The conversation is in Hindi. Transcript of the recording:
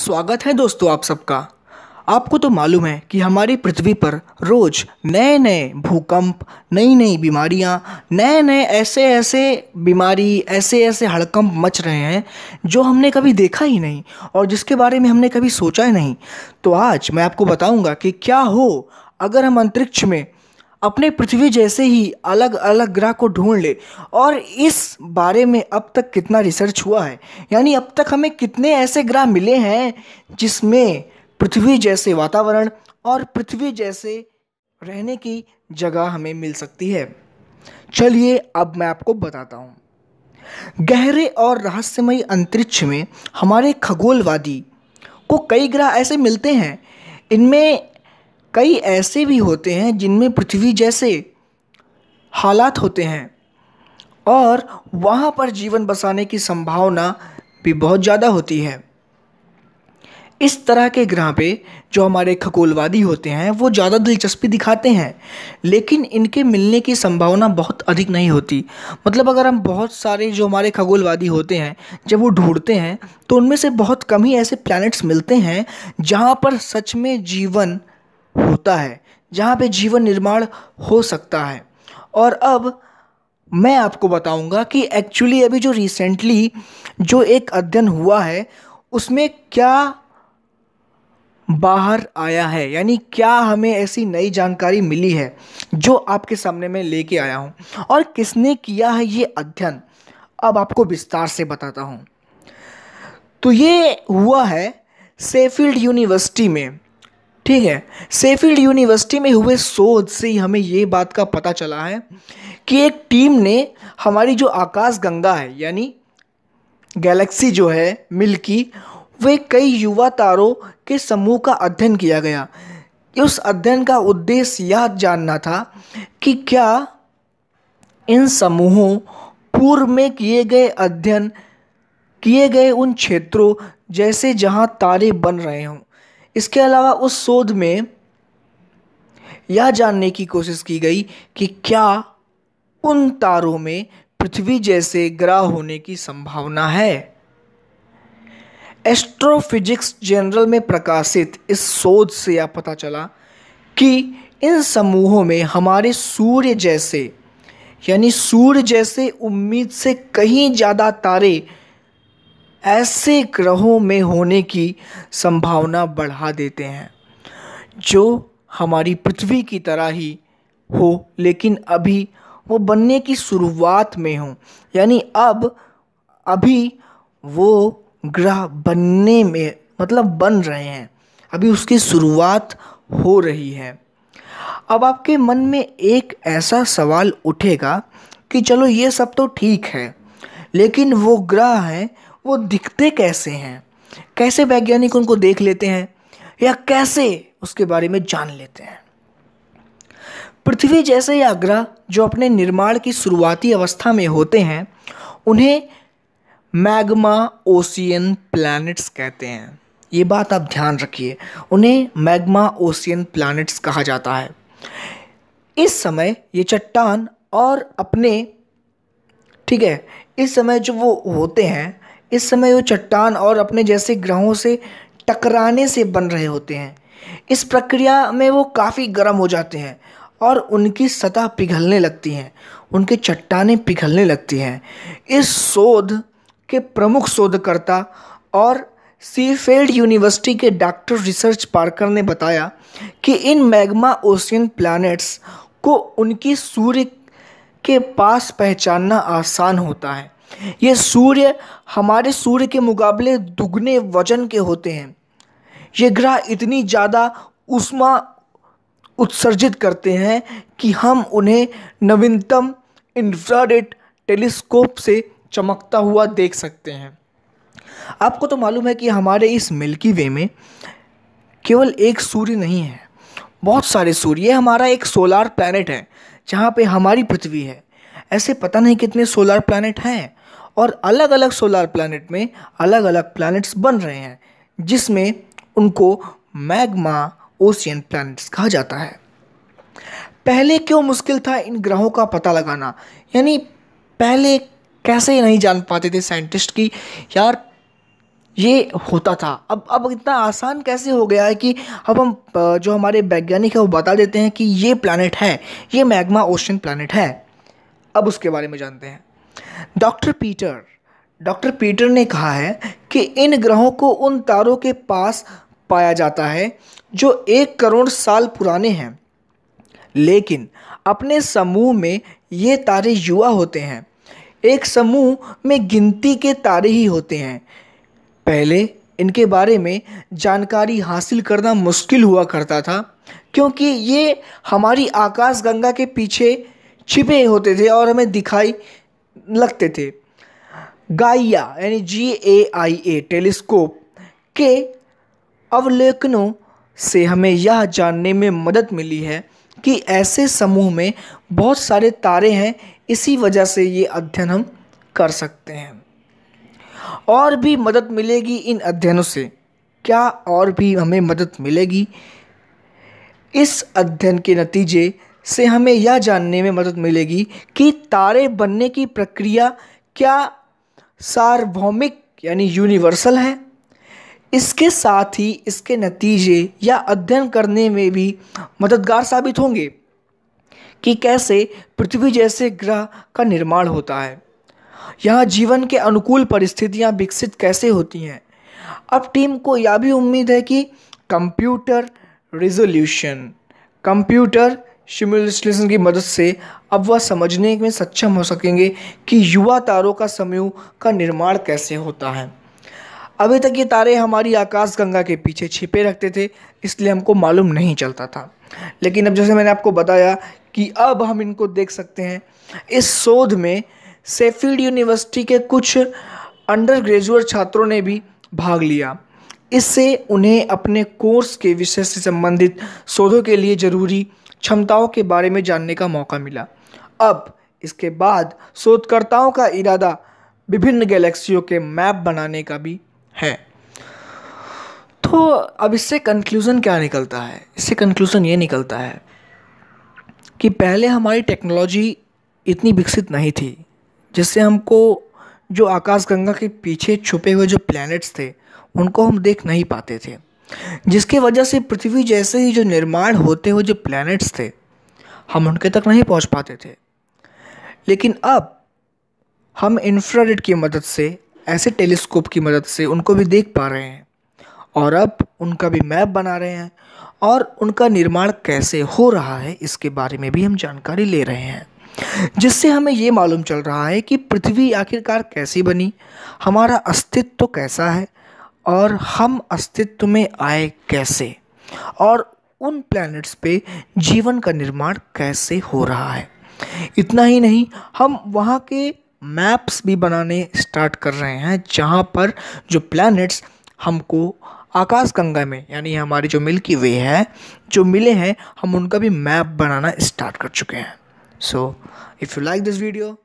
स्वागत है दोस्तों आप सबका आपको तो मालूम है कि हमारी पृथ्वी पर रोज़ नए नए भूकंप नई नई बीमारियां नए नए ऐसे ऐसे बीमारी ऐसे ऐसे हड़कंप मच रहे हैं जो हमने कभी देखा ही नहीं और जिसके बारे में हमने कभी सोचा ही नहीं तो आज मैं आपको बताऊंगा कि क्या हो अगर हम अंतरिक्ष में अपने पृथ्वी जैसे ही अलग अलग ग्रह को ढूंढ ले और इस बारे में अब तक कितना रिसर्च हुआ है यानी अब तक हमें कितने ऐसे ग्रह मिले हैं जिसमें पृथ्वी जैसे वातावरण और पृथ्वी जैसे रहने की जगह हमें मिल सकती है चलिए अब मैं आपको बताता हूँ गहरे और रहस्यमयी अंतरिक्ष में हमारे खगोलवादी को कई ग्रह ऐसे मिलते हैं इनमें कई ऐसे भी होते हैं जिनमें पृथ्वी जैसे हालात होते हैं और वहाँ पर जीवन बसाने की संभावना भी बहुत ज़्यादा होती है इस तरह के ग्रह पे जो हमारे खगोलवादी होते हैं वो ज़्यादा दिलचस्पी दिखाते हैं लेकिन इनके मिलने की संभावना बहुत अधिक नहीं होती मतलब अगर हम बहुत सारे जो हमारे खगोलवादी होते हैं जब वो ढूंढते हैं तो उनमें से बहुत कम ही ऐसे प्लैनेट्स मिलते हैं जहाँ पर सच में जीवन होता है जहाँ पे जीवन निर्माण हो सकता है और अब मैं आपको बताऊंगा कि एक्चुअली अभी जो रिसेंटली जो एक अध्ययन हुआ है उसमें क्या बाहर आया है यानी क्या हमें ऐसी नई जानकारी मिली है जो आपके सामने मैं लेके आया हूँ और किसने किया है ये अध्ययन अब आपको विस्तार से बताता हूँ तो ये हुआ है सेफील्ड यूनिवर्सिटी में ठीक है सेफील्ड यूनिवर्सिटी में हुए शोध से ही हमें ये बात का पता चला है कि एक टीम ने हमारी जो आकाश गंगा है यानी गैलेक्सी जो है मिल्की वे कई युवा तारों के समूह का अध्ययन किया गया उस अध्ययन का उद्देश्य यह जानना था कि क्या इन समूहों पूर्व में किए गए अध्ययन किए गए उन क्षेत्रों जैसे जहां तारे बन रहे हों इसके अलावा उस शोध में यह जानने की कोशिश की गई कि क्या उन तारों में पृथ्वी जैसे ग्रह होने की संभावना है एस्ट्रोफिजिक्स जनरल में प्रकाशित इस शोध से यह पता चला कि इन समूहों में हमारे सूर्य जैसे यानी सूर्य जैसे उम्मीद से कहीं ज़्यादा तारे ऐसे ग्रहों में होने की संभावना बढ़ा देते हैं जो हमारी पृथ्वी की तरह ही हो लेकिन अभी वो बनने की शुरुआत में हो यानी अब अभी वो ग्रह बनने में मतलब बन रहे हैं अभी उसकी शुरुआत हो रही है अब आपके मन में एक ऐसा सवाल उठेगा कि चलो ये सब तो ठीक है लेकिन वो ग्रह हैं वो दिखते कैसे हैं कैसे वैज्ञानिक उनको देख लेते हैं या कैसे उसके बारे में जान लेते हैं पृथ्वी जैसे या जो अपने निर्माण की शुरुआती अवस्था में होते हैं उन्हें मैग्मा ओशियन प्लैनेट्स कहते हैं ये बात आप ध्यान रखिए उन्हें मैग्मा ओशियन प्लैनेट्स कहा जाता है इस समय ये चट्टान और अपने ठीक है इस समय जो वो होते हैं इस समय वो चट्टान और अपने जैसे ग्रहों से टकराने से बन रहे होते हैं इस प्रक्रिया में वो काफ़ी गर्म हो जाते हैं और उनकी सतह पिघलने लगती हैं उनके चट्टाने पिघलने लगती हैं इस शोध के प्रमुख शोधकर्ता और सीफेल्ड यूनिवर्सिटी के डॉक्टर रिसर्च पार्कर ने बताया कि इन मैग्मा ओशियन प्लैनेट्स को उनकी सूर्य के पास पहचानना आसान होता है ये सूर्य हमारे सूर्य के मुकाबले दुगने वजन के होते हैं ये ग्रह इतनी ज़्यादा उष्मा उत्सर्जित करते हैं कि हम उन्हें नवीनतम इंफ्रारेड टेलीस्कोप से चमकता हुआ देख सकते हैं आपको तो मालूम है कि हमारे इस मिल्की वे में केवल एक सूर्य नहीं है बहुत सारे सूर्य हमारा एक सोलार प्लानट है जहाँ पे हमारी पृथ्वी है ऐसे पता नहीं कितने सोलार प्लानट हैं और अलग अलग सोलार प्लानट में अलग अलग प्लानट्स बन रहे हैं जिसमें उनको मैग्मा ओशियन प्लानट्स कहा जाता है पहले क्यों मुश्किल था इन ग्रहों का पता लगाना यानी पहले कैसे नहीं जान पाते थे साइंटिस्ट की यार ये होता था अब अब इतना आसान कैसे हो गया है कि अब हम जो हमारे वैज्ञानिक है वो बता देते हैं कि ये प्लानट है ये मैग्मा ओशन प्लानट है अब उसके बारे में जानते हैं डॉक्टर पीटर डॉक्टर पीटर ने कहा है कि इन ग्रहों को उन तारों के पास पाया जाता है जो एक करोड़ साल पुराने हैं लेकिन अपने समूह में ये तारे युवा होते हैं एक समूह में गिनती के तारे ही होते हैं पहले इनके बारे में जानकारी हासिल करना मुश्किल हुआ करता था क्योंकि ये हमारी आकाशगंगा के पीछे छिपे होते थे और हमें दिखाई लगते थे गाइया यानी जी ए आई ए टेलीस्कोप के अवलेखनों से हमें यह जानने में मदद मिली है कि ऐसे समूह में बहुत सारे तारे हैं इसी वजह से ये अध्ययन हम कर सकते हैं और भी मदद मिलेगी इन अध्ययनों से क्या और भी हमें मदद मिलेगी इस अध्ययन के नतीजे से हमें यह जानने में मदद मिलेगी कि तारे बनने की प्रक्रिया क्या सार्वभौमिक यानी यूनिवर्सल है इसके साथ ही इसके नतीजे या अध्ययन करने में भी मददगार साबित होंगे कि कैसे पृथ्वी जैसे ग्रह का निर्माण होता है यहाँ जीवन के अनुकूल परिस्थितियाँ विकसित कैसे होती हैं अब टीम को यह भी उम्मीद है कि कंप्यूटर रिजोल्यूशन कंप्यूटर सिमुलेशन की मदद से अब वह समझने में सक्षम हो सकेंगे कि युवा तारों का समूह का निर्माण कैसे होता है अभी तक ये तारे हमारी आकाशगंगा के पीछे छिपे रखते थे इसलिए हमको मालूम नहीं चलता था लेकिन अब जैसे मैंने आपको बताया कि अब हम इनको देख सकते हैं इस शोध में सेफील्ड यूनिवर्सिटी के कुछ अंडर ग्रेजुएट छात्रों ने भी भाग लिया इससे उन्हें अपने कोर्स के विषय से संबंधित शोधों के लिए ज़रूरी क्षमताओं के बारे में जानने का मौका मिला अब इसके बाद शोधकर्ताओं का इरादा विभिन्न गैलेक्सियों के मैप बनाने का भी है तो अब इससे कंक्लूज़न क्या निकलता है इससे कंक्लूज़न ये निकलता है कि पहले हमारी टेक्नोलॉजी इतनी विकसित नहीं थी जिससे हमको जो आकाशगंगा के पीछे छुपे हुए जो प्लैनेट्स थे उनको हम देख नहीं पाते थे जिसकी वजह से पृथ्वी जैसे ही जो निर्माण होते हुए जो प्लैनेट्स थे हम उनके तक नहीं पहुंच पाते थे लेकिन अब हम इंफ्रारेड की मदद से ऐसे टेलीस्कोप की मदद से उनको भी देख पा रहे हैं और अब उनका भी मैप बना रहे हैं और उनका निर्माण कैसे हो रहा है इसके बारे में भी हम जानकारी ले रहे हैं जिससे हमें ये मालूम चल रहा है कि पृथ्वी आखिरकार कैसी बनी हमारा अस्तित्व तो कैसा है और हम अस्तित्व में आए कैसे और उन प्लैनेट्स पे जीवन का निर्माण कैसे हो रहा है इतना ही नहीं हम वहाँ के मैप्स भी बनाने स्टार्ट कर रहे हैं जहाँ पर जो प्लैनेट्स हमको आकाशगंगा में यानी हमारी जो मिल्की वे है जो मिले हैं हम उनका भी मैप बनाना स्टार्ट कर चुके हैं so if you like this video